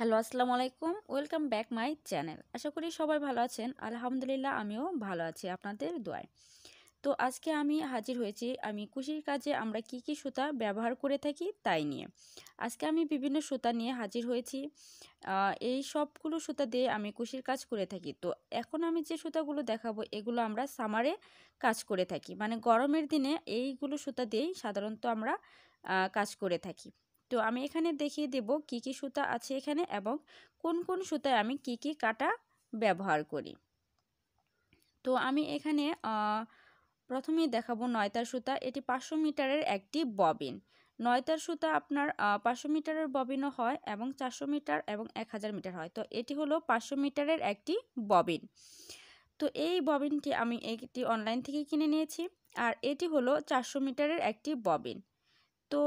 hello আসসালামু আলাইকুম welcome back my channel আশা করি সবাই ভালো আছেন আলহামদুলিল্লাহ আমিও ভালো আছি আপনাদের দোয়ায় তো আজকে আমি হাজির হয়েছি আমি কুশির কাজে আমরা কি কি সুতা ব্যবহার করে থাকি তাই নিয়ে আজকে আমি বিভিন্ন সুতা নিয়ে হাজির হয়েছি এই সবগুলো সুতা দিয়ে আমি কুশির কাজ করে থাকি তো এখন আমি যে সুতাগুলো দেখাবো এগুলো আমরা সামারে কাজ করে থাকি মানে গরমের দিনে এইগুলো সুতা দিয়েই সাধারণত আমরা কাজ করে থাকি তো আমি এখানে দেখিয়ে দেব কি কি সুতা আছে এখানে এবং কোন কোন সুতায় আমি কি কি কাটা ব্যবহার করি তো আমি এখানে প্রথমেই দেখাবো নয়তার সুতা এটি পাঁচশো মিটারের একটি ববিন নয়তার সুতা আপনার পাঁচশো মিটারের ববিনও হয় এবং চারশো মিটার এবং এক হাজার মিটার হয় তো এটি হলো পাঁচশো মিটারের একটি ববিন তো এই ববিনটি আমি একটি অনলাইন থেকে কিনে নিয়েছি আর এটি হলো চারশো মিটারের একটি ববিন তো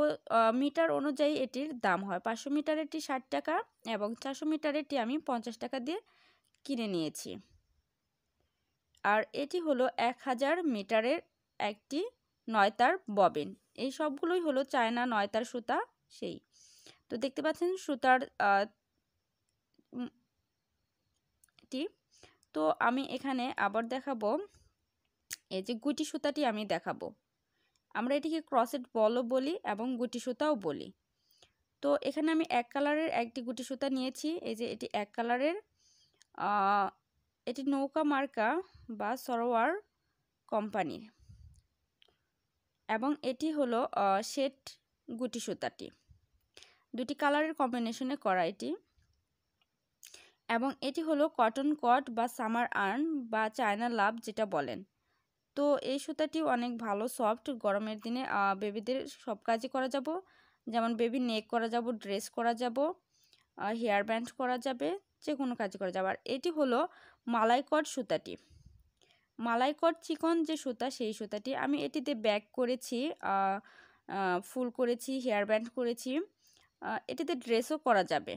মিটার অনুযায়ী এটির দাম হয় পাঁচশো মিটারেরটি ষাট টাকা এবং চারশো মিটারেরটি আমি পঞ্চাশ টাকা দিয়ে কিনে নিয়েছি আর এটি হলো এক হাজার মিটারের একটি নয়তার ববেন এই সবগুলোই হলো চায়না নয়তার সুতা সেই তো দেখতে পাচ্ছেন সুতার টি তো আমি এখানে আবার দেখাবো এই যে গুটি সুতাটি আমি দেখাবো আমরা এটিকে ক্রসেট বলও বলি এবং গুটি সুতাও বলি তো এখানে আমি এক কালারের একটি গুটি সুতা নিয়েছি এই যে এটি এক কালারের এটি নৌকা মার্কা বা সরোয়ার কোম্পানির এবং এটি হলো শেট গুটি সুতাটি দুটি কালারের কম্বিনেশনে করা এটি এবং এটি হলো কটন কট বা সামার আর্ন বা চায়না লাভ যেটা বলেন তো এই সুতাটি অনেক ভালো সফট গরমের দিনে বেবিদের সব কাজই করা যাব যেমন বেবি নেক করা যাব ড্রেস করা যাব হেয়ার ব্যান্ড করা যাবে যে কোনো কাজ করা যাবে আর এটি হলো মালাইকট সুতাটি মালাইকট চিকন যে সুতা সেই সুতাটি আমি এটিতে ব্যাগ করেছি ফুল করেছি হেয়ার ব্যান্ড করেছি এটিতে ড্রেসও করা যাবে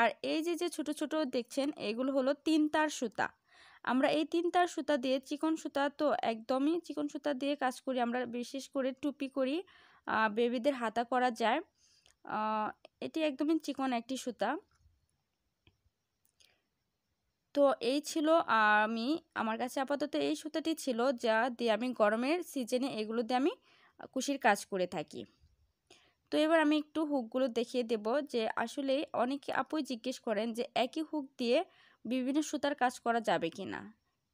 আর এই যে যে ছোট ছোট দেখছেন এগুলো হলো তিন তার সুতা আমরা এই তিনটার সুতা দিয়ে চিকন সুতা তো একদমই চিকন সুতা দিয়ে কাজ করি আমরা বিশেষ করে টুপি করি বেবিদের হাতা করা যায় এটি একদমই চিকন একটি সুতা তো এই ছিল আমি আমার কাছে আপাতত এই সুতাটি ছিল যা দিয়ে আমি গরমের সিজনে এগুলো দিয়ে আমি কুশির কাজ করে থাকি তো এবার আমি একটু হুকগুলো দেখিয়ে দেব যে আসলে অনেকে আপুই জিজ্ঞেস করেন যে একই হুক দিয়ে বিভিন্ন সুতার কাজ করা যাবে কি না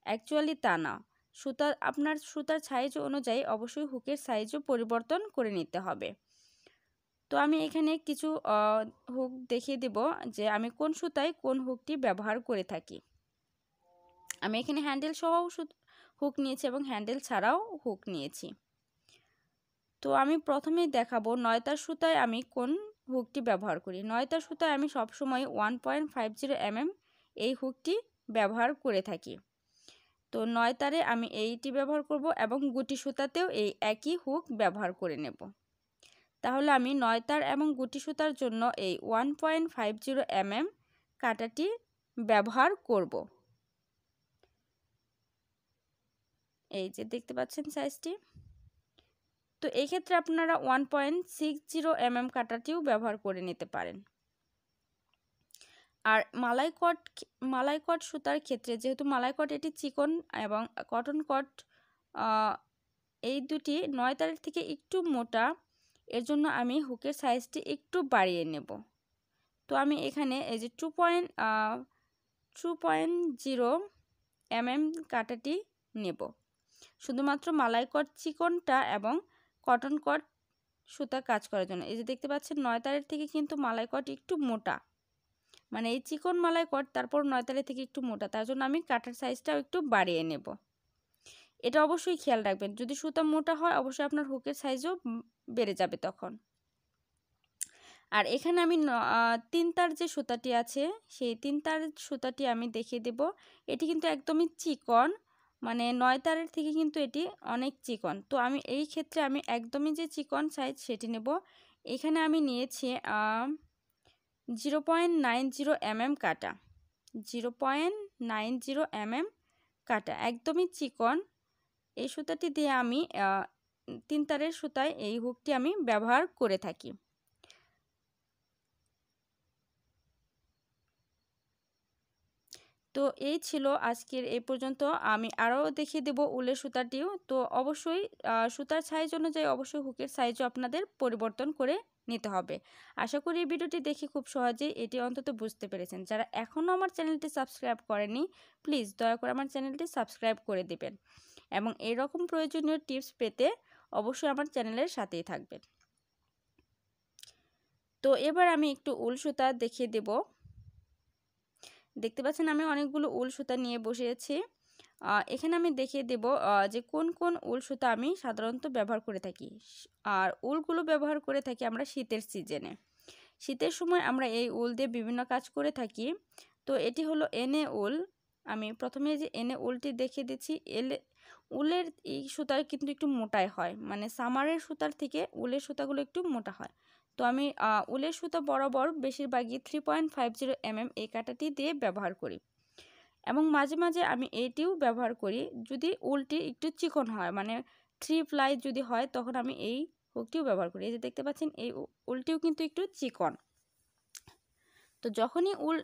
অ্যাকচুয়ালি তা না সুতা আপনার সুতার সাইজ অনুযায়ী অবশ্যই হুকের সাইজও পরিবর্তন করে নিতে হবে তো আমি এখানে কিছু হুক দেখিয়ে দেব যে আমি কোন সুতায় কোন হুকটি ব্যবহার করে থাকি আমি এখানে হ্যান্ডেল সহ হুক নিয়েছি এবং হ্যান্ডেল ছাড়াও হুক নিয়েছি তো আমি প্রথমেই দেখাবো নয়তার সুতায় আমি কোন হুকটি ব্যবহার করি নয়তার সুতায় আমি সবসময় one point five zero mm এই হুকটি ব্যবহার করে থাকি তো নয় তারে আমি এইটি ব্যবহার করব এবং গুটি সুতাতেও এই একই হুক ব্যবহার করে নেব তাহলে আমি নয় তার এবং গুটি সুতার জন্য এই one point five zero mm কাটাটি ব্যবহার করব এই যে দেখতে পাচ্ছেন সাইজটি তো এক্ষেত্রে আপনারা one point six zero mm কাটাটিও ব্যবহার করে নিতে পারেন আর মালাইকট মালাইকট সুতার ক্ষেত্রে যেহেতু মালাইকট এটি চিকন এবং কটন কট এই দুটি নয় তারিখ থেকে একটু মোটা এর জন্য আমি হুকের সাইজটি একটু বাড়িয়ে নেব তো আমি এখানে এই যে two point two point zero mm কাটাটি নেব শুধুমাত্র মালাইকট চিকনটা এবং কটন কট সুতা কাজ করার জন্য এই যে দেখতে পাচ্ছেন নয় তারিখ থেকে কিন্তু মালাইকট একটু মোটা মানে এই চিকন মালাই কট তারপর নয়তালে থেকে একটু মোটা তার জন্য আমি কাটার সাইজটাও একটু বাড়িয়ে নেব এটা অবশ্যই খেয়াল রাখবেন যদি সুতা মোটা হয় অবশ্যই আপনার হুকের সাইজও বেড়ে যাবে তখন আর এখানে আমি তিন তার যে সুতাটি আছে সেই তিন তার সুতাটি আমি দেখিয়ে দেব এটি কিন্তু একদমই চিকন মানে নয় তারের থেকে কিন্তু এটি অনেক চিকন তো আমি এই ক্ষেত্রে আমি একদমই যে চিকন সাইজ সেটি নেব এখানে আমি নিয়েছি zero point nine zero mm কাটা zero point nine zero mm কাটা একদমই চিকন এই সুতাটি দিয়ে আমি তিন তারের সুতায় এই হুকটি আমি ব্যবহার করে থাকি তো এই ছিল আজকের এই পর্যন্ত আমি আরও দেখিয়ে দেব উলের সুতাটিও তো অবশ্যই সুতার সাইজ অনুযায়ী অবশ্যই হুকের সাইজও আপনাদের পরিবর্তন করে নিতে হবে আশা করি এই ভিডিওটি দেখে খুব সহজেই এটি অন্তত বুঝতে পেরেছেন যারা এখনও আমার চ্যানেলটি সাবস্ক্রাইব করেনি প্লিজ দয়া করে আমার চ্যানেলটি সাবস্ক্রাইব করে দিবেন এবং এরকম প্রয়োজনীয় টিপস পেতে অবশ্যই আমার চ্যানেলের সাথেই থাকবেন তো এবার আমি একটু উল সুতা দেখিয়ে দেবো দেখতে পাচ্ছেন আমি অনেকগুলো উল সুতা নিয়ে বসে আছি এখানে আমি দেখিয়ে দেব যে কোন কোন উল সুতা আমি সাধারণত ব্যবহার করে থাকি আর উলগুলো ব্যবহার করে থাকি আমরা শীতের সিজনে শীতের সময় আমরা এই উল দিয়ে বিভিন্ন কাজ করে থাকি তো এটি হলো এনে উল আমি প্রথমে যে এনে উলটি দেখিয়ে দিচ্ছি এল উলের এই সুতার কিন্তু একটু মোটাই হয় মানে সামারের সুতার থেকে উলের সুতাগুলো একটু মোটা হয় তো আমি উলের সুতো বরাবর বেশিরভাগই three point five zero mm এই কাঁটাটি দিয়ে ব্যবহার করি এবং মাঝে মাঝে আমি এইটিও ব্যবহার করি যদি উলটি একটু চিকন হয় মানে থ্রি প্লাই যদি হয় তখন আমি এই হুকটিও ব্যবহার করি এই যে দেখতে পাচ্ছেন এই উলটিও কিন্তু একটু চিকন তো যখনই উল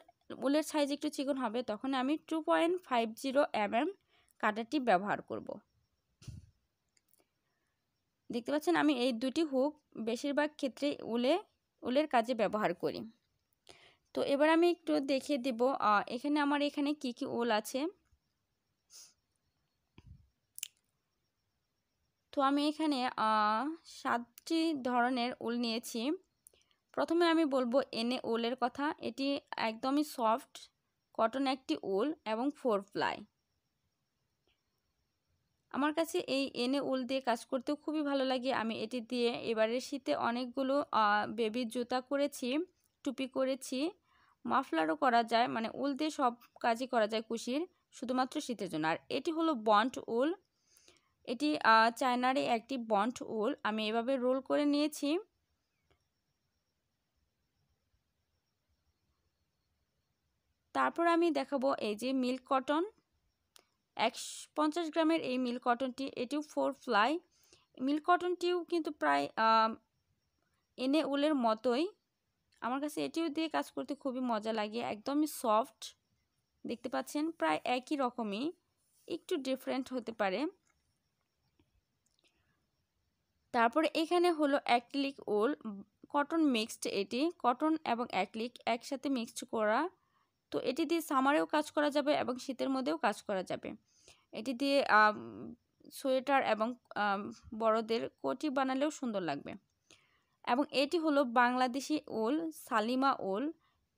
উলের সাইজ একটু চিকন হবে তখন আমি two point five zero mm কাঁটাটি ব্যবহার করব দেখতে পাচ্ছেন আমি এই দুটি হুক বেশিরভাগ ক্ষেত্রে উলে উলের কাজে ব্যবহার করি তো এবার আমি একটু দেখিয়ে দেব এখানে আমার এখানে কি কি উল আছে তো আমি এখানে সাতটি ধরনের উল নিয়েছি প্রথমে আমি বলবো এনে উলের কথা এটি একদমই সফট কটন একটি উল এবং ফোর প্লাই আমার কাছে এই এনে উল দিয়ে কাজ করতেও খুবই ভালো লাগে আমি এটি দিয়ে এবারের শীতে অনেকগুলো বেবির জুতা করেছি টুপি করেছি মাফলারও করা যায় মানে উল দিয়ে সব কাজই করা যায় কুশির শুধুমাত্র শীতের জন্য আর এটি হলো বন্ড উল এটি চায়নারই একটি বন্ড উল আমি এভাবে রোল করে নিয়েছি তারপর আমি দেখাবো এই যে মিল্ক কটন একশো পঞ্চাশ গ্রামের এই মিল কটনটি এটিও ফোর ফ্লাই মিল কটনটিও কিন্তু প্রায় এনে উলের মতোই আমার কাছে এটিও দিয়ে কাজ করতে খুবই মজা লাগে একদমই সফট দেখতে পাচ্ছেন প্রায় একই রকমই একটু ডিফারেন্ট হতে পারে তারপরে এখানে হলো অ্যাক্লিক উল কটন মিক্সড এটি কটন এবং অ্যাক্লিক একসাথে মিক্সড করা তো এটি দিয়ে সামারেও কাজ করা যাবে এবং শীতের মধ্যেও কাজ করা যাবে এটি দিয়ে সোয়েটার এবং বড়দের কোটি বানালেও সুন্দর লাগবে এবং এটি হলো বাংলাদেশি ওল সালিমা ওল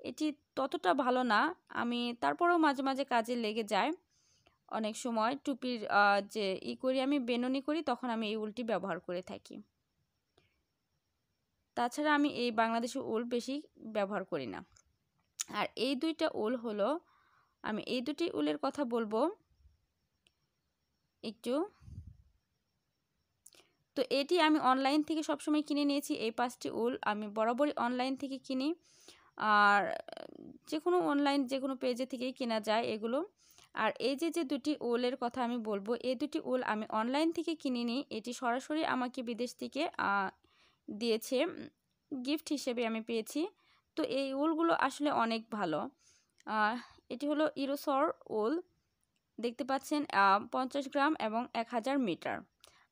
এটি ততটা ভালো না আমি তারপরেও মাঝে মাঝে কাজে লেগে যায় অনেক সময় টুপির যে ই করি আমি বেননি করি তখন আমি এই উলটি ব্যবহার করে থাকি তাছাড়া আমি এই বাংলাদেশি উল বেশি ব্যবহার করি না আর এই দুইটা উল হলো আমি এই দুটি উলের কথা বলবো একটু তো এটি আমি অনলাইন থেকে সবসময় কিনে নিয়েছি এই পাঁচটি উল আমি বরাবরই অনলাইন থেকে কিনি আর যে কোনো অনলাইন যে কোনো পেজে থেকেই কেনা যায় এগুলো আর এই যে যে দুটি উলের কথা আমি বলবো এই দুটি উল আমি অনলাইন থেকে কিনিনি এটি সরাসরি আমাকে বিদেশ থেকে দিয়েছে গিফট হিসেবে আমি পেয়েছি তো এই উলগুলো আসলে অনেক ভালো এটি হলো ইরোসর উল দেখতে পাচ্ছেন পঞ্চাশ গ্রাম এবং এক হাজার মিটার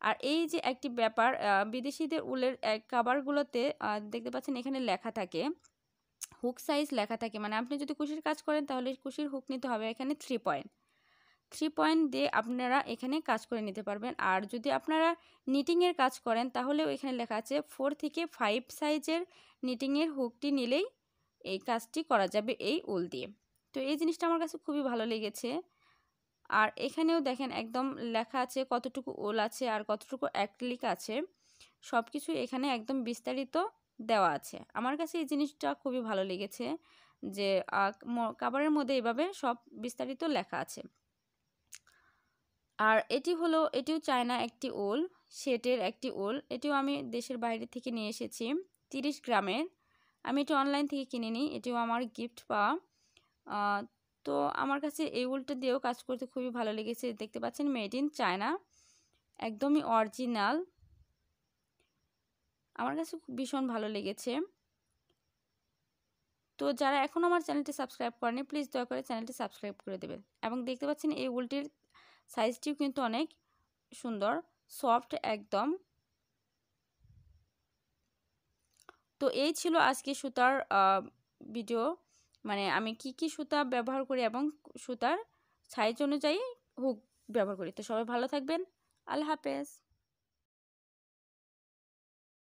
আর এই যে একটি ব্যাপার বিদেশিদের উলের কাবারগুলোতে দেখতে পাচ্ছেন এখানে লেখা থাকে হুক সাইজ লেখা থাকে মানে আপনি যদি কুশির কাজ করেন তাহলে কুশির হুক নিতে হবে এখানে থ্রি পয়েন্ট থ্রি পয়েন্ট দিয়ে আপনারা এখানে কাজ করে নিতে পারবেন আর যদি আপনারা নিটিংয়ের কাজ করেন তাহলেও এখানে লেখা আছে ফোর থেকে ফাইভ সাইজের নিটিংয়ের হুকটি নিলেই এই কাজটি করা যাবে এই উল দিয়ে তো এই জিনিসটা আমার কাছে খুবই ভালো লেগেছে আর এখানেও দেখেন একদম লেখা আছে কতটুকু ওল আছে আর কতটুকু অ্যাক্রিলিক আছে সব কিছু এখানে একদম বিস্তারিত দেওয়া আছে আমার কাছে এই জিনিসটা খুবই ভালো লেগেছে যে কাবারের মধ্যে এভাবে সব বিস্তারিত লেখা আছে আর এটি হলো এটিও চায়না একটি ওল শেটের একটি ওল এটিও আমি দেশের বাইরে থেকে নিয়ে এসেছি তিরিশ গ্রামের আমি এটি অনলাইন থেকে কিনে নিই এটিও আমার গিফট পাওয়া তো আমার কাছে এই উলটা দিয়েও কাজ করতে খুবই ভালো লেগেছে দেখতে পাচ্ছেন মেড ইন চায়না একদমই অরিজিনাল আমার কাছে ভীষণ ভালো লেগেছে তো যারা এখন আমার চ্যানেলটি সাবস্ক্রাইব করেনি প্লিজ দয়া করে চ্যানেলটি সাবস্ক্রাইব করে দেবেন এবং দেখতে পাচ্ছেন এই উলটির সাইজটিও কিন্তু অনেক সুন্দর সফট একদম তো এই ছিল আজকে সুতার ভিডিও মানে আমি কি কি সুতা ব্যবহার করি এবং সুতার সাইজ অনুযায়ী হুক ব্যবহার করি তো সবাই ভালো থাকবেন আল্লাহ হাফেজ